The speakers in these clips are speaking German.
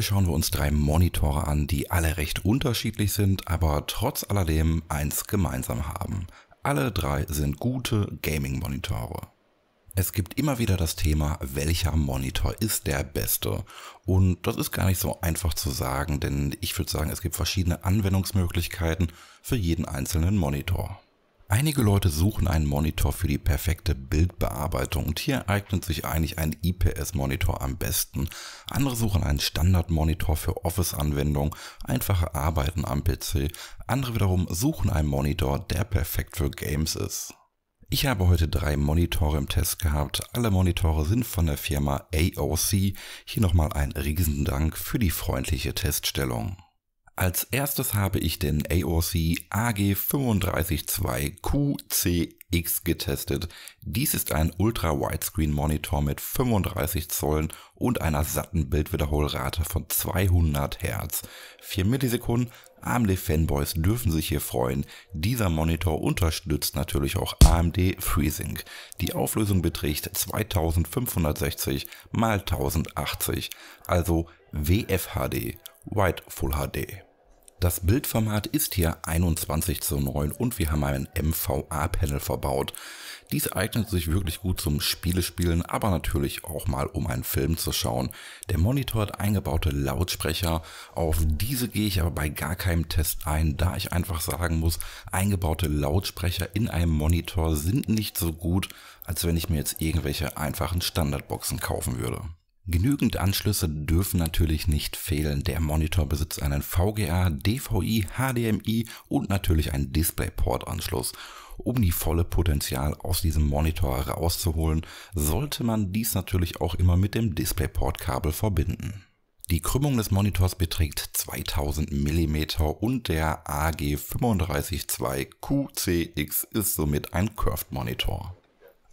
Heute schauen wir uns drei Monitore an, die alle recht unterschiedlich sind, aber trotz alledem eins gemeinsam haben. Alle drei sind gute Gaming-Monitore. Es gibt immer wieder das Thema, welcher Monitor ist der beste? Und das ist gar nicht so einfach zu sagen, denn ich würde sagen, es gibt verschiedene Anwendungsmöglichkeiten für jeden einzelnen Monitor. Einige Leute suchen einen Monitor für die perfekte Bildbearbeitung und hier eignet sich eigentlich ein IPS-Monitor am besten. Andere suchen einen Standard-Monitor für Office-Anwendungen, einfache Arbeiten am PC. Andere wiederum suchen einen Monitor, der perfekt für Games ist. Ich habe heute drei Monitore im Test gehabt. Alle Monitore sind von der Firma AOC. Hier nochmal ein Riesendank für die freundliche Teststellung. Als erstes habe ich den AOC AG352QCX getestet. Dies ist ein Ultra-Widescreen-Monitor mit 35 Zollen und einer satten Bildwiederholrate von 200 Hertz. 4 Millisekunden, AMD-Fanboys dürfen sich hier freuen. Dieser Monitor unterstützt natürlich auch AMD FreeSync. Die Auflösung beträgt 2560 x 1080, also WFHD, White Full HD. Das Bildformat ist hier 21 zu 9 und wir haben ein MVA-Panel verbaut. Dies eignet sich wirklich gut zum Spielespielen, aber natürlich auch mal um einen Film zu schauen. Der Monitor hat eingebaute Lautsprecher, auf diese gehe ich aber bei gar keinem Test ein, da ich einfach sagen muss, eingebaute Lautsprecher in einem Monitor sind nicht so gut, als wenn ich mir jetzt irgendwelche einfachen Standardboxen kaufen würde. Genügend Anschlüsse dürfen natürlich nicht fehlen. Der Monitor besitzt einen VGA, DVI, HDMI und natürlich einen DisplayPort-Anschluss. Um die volle Potenzial aus diesem Monitor herauszuholen, sollte man dies natürlich auch immer mit dem DisplayPort-Kabel verbinden. Die Krümmung des Monitors beträgt 2000 mm und der AG352QCX ist somit ein Curved Monitor.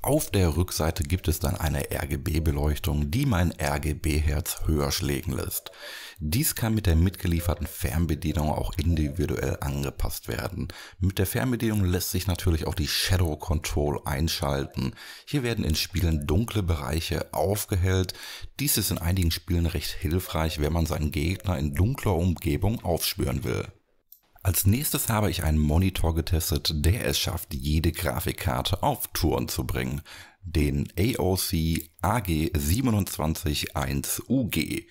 Auf der Rückseite gibt es dann eine RGB-Beleuchtung, die mein RGB-Herz höher schlägen lässt. Dies kann mit der mitgelieferten Fernbedienung auch individuell angepasst werden. Mit der Fernbedienung lässt sich natürlich auch die Shadow Control einschalten. Hier werden in Spielen dunkle Bereiche aufgehellt. Dies ist in einigen Spielen recht hilfreich, wenn man seinen Gegner in dunkler Umgebung aufspüren will. Als nächstes habe ich einen Monitor getestet, der es schafft, jede Grafikkarte auf Touren zu bringen. Den AOC AG271UG.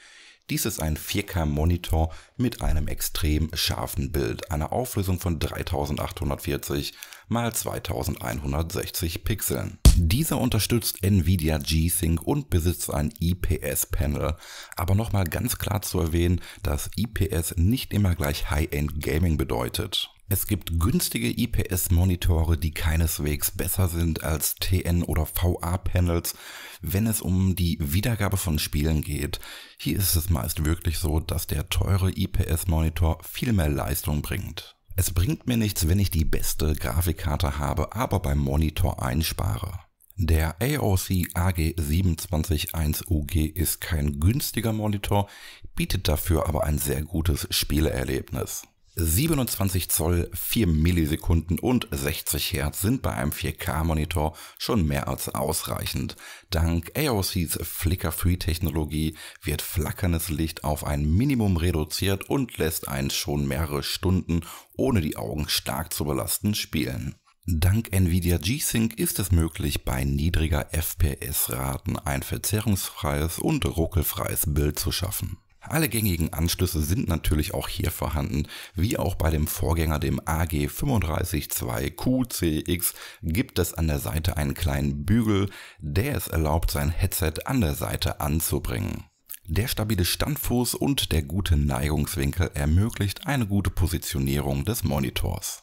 Dies ist ein 4K-Monitor mit einem extrem scharfen Bild, einer Auflösung von 3840 x 2160 Pixeln. Dieser unterstützt Nvidia G-Sync und besitzt ein IPS-Panel. Aber nochmal ganz klar zu erwähnen, dass IPS nicht immer gleich High-End Gaming bedeutet. Es gibt günstige IPS-Monitore, die keineswegs besser sind als TN- oder VA-Panels, wenn es um die Wiedergabe von Spielen geht. Hier ist es meist wirklich so, dass der teure IPS-Monitor viel mehr Leistung bringt. Es bringt mir nichts, wenn ich die beste Grafikkarte habe, aber beim Monitor einspare. Der AOC AG271UG ist kein günstiger Monitor, bietet dafür aber ein sehr gutes Spielerlebnis. 27 Zoll, 4 Millisekunden und 60 Hertz sind bei einem 4K-Monitor schon mehr als ausreichend. Dank AOCs Flicker-Free-Technologie wird flackerndes Licht auf ein Minimum reduziert und lässt einen schon mehrere Stunden, ohne die Augen stark zu belasten, spielen. Dank Nvidia G-Sync ist es möglich, bei niedriger FPS-Raten ein verzerrungsfreies und ruckelfreies Bild zu schaffen. Alle gängigen Anschlüsse sind natürlich auch hier vorhanden, wie auch bei dem Vorgänger dem AG352QCX gibt es an der Seite einen kleinen Bügel, der es erlaubt, sein Headset an der Seite anzubringen. Der stabile Standfuß und der gute Neigungswinkel ermöglicht eine gute Positionierung des Monitors.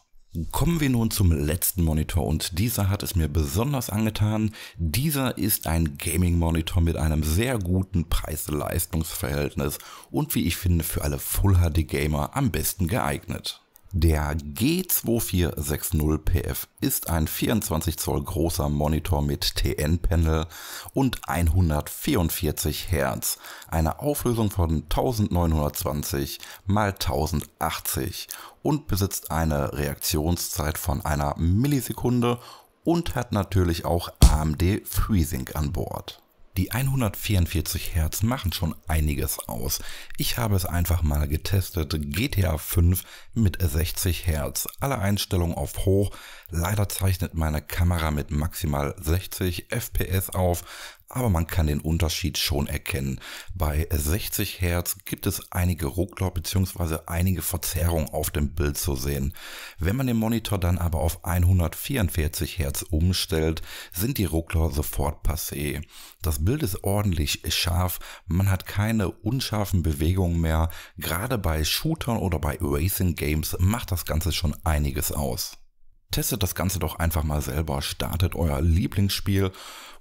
Kommen wir nun zum letzten Monitor und dieser hat es mir besonders angetan. Dieser ist ein Gaming-Monitor mit einem sehr guten preis leistungs verhältnis und wie ich finde für alle Full HD-Gamer am besten geeignet. Der G2460 PF ist ein 24 Zoll großer Monitor mit TN-Panel und 144 Hertz, eine Auflösung von 1920 x 1080 und besitzt eine Reaktionszeit von einer Millisekunde und hat natürlich auch AMD FreeSync an Bord. Die 144 Hertz machen schon einiges aus. Ich habe es einfach mal getestet. GTA 5 mit 60 Hertz. Alle Einstellungen auf hoch. Leider zeichnet meine Kamera mit maximal 60 FPS auf aber man kann den Unterschied schon erkennen. Bei 60 Hertz gibt es einige Ruckler bzw. einige Verzerrungen auf dem Bild zu sehen. Wenn man den Monitor dann aber auf 144 Hertz umstellt, sind die Ruckler sofort passé. Das Bild ist ordentlich scharf, man hat keine unscharfen Bewegungen mehr. Gerade bei Shootern oder bei Racing Games macht das Ganze schon einiges aus. Testet das Ganze doch einfach mal selber, startet euer Lieblingsspiel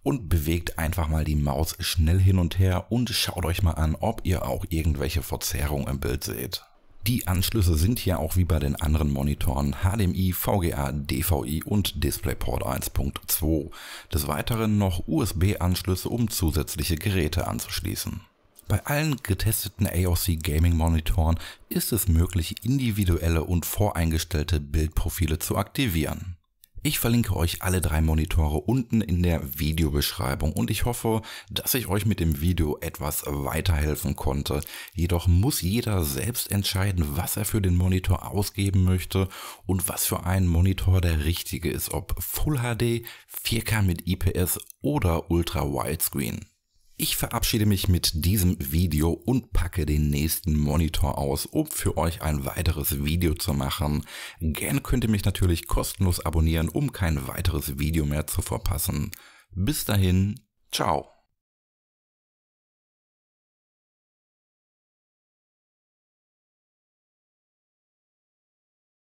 und bewegt einfach mal die Maus schnell hin und her und schaut euch mal an, ob ihr auch irgendwelche Verzerrungen im Bild seht. Die Anschlüsse sind hier auch wie bei den anderen Monitoren HDMI, VGA, DVI und DisplayPort 1.2. Des Weiteren noch USB-Anschlüsse, um zusätzliche Geräte anzuschließen. Bei allen getesteten AOC Gaming Monitoren ist es möglich, individuelle und voreingestellte Bildprofile zu aktivieren. Ich verlinke euch alle drei Monitore unten in der Videobeschreibung und ich hoffe, dass ich euch mit dem Video etwas weiterhelfen konnte. Jedoch muss jeder selbst entscheiden, was er für den Monitor ausgeben möchte und was für einen Monitor der richtige ist, ob Full HD, 4K mit IPS oder Ultra Widescreen. Ich verabschiede mich mit diesem Video und packe den nächsten Monitor aus, um für euch ein weiteres Video zu machen. Gern könnt ihr mich natürlich kostenlos abonnieren, um kein weiteres Video mehr zu verpassen. Bis dahin, ciao.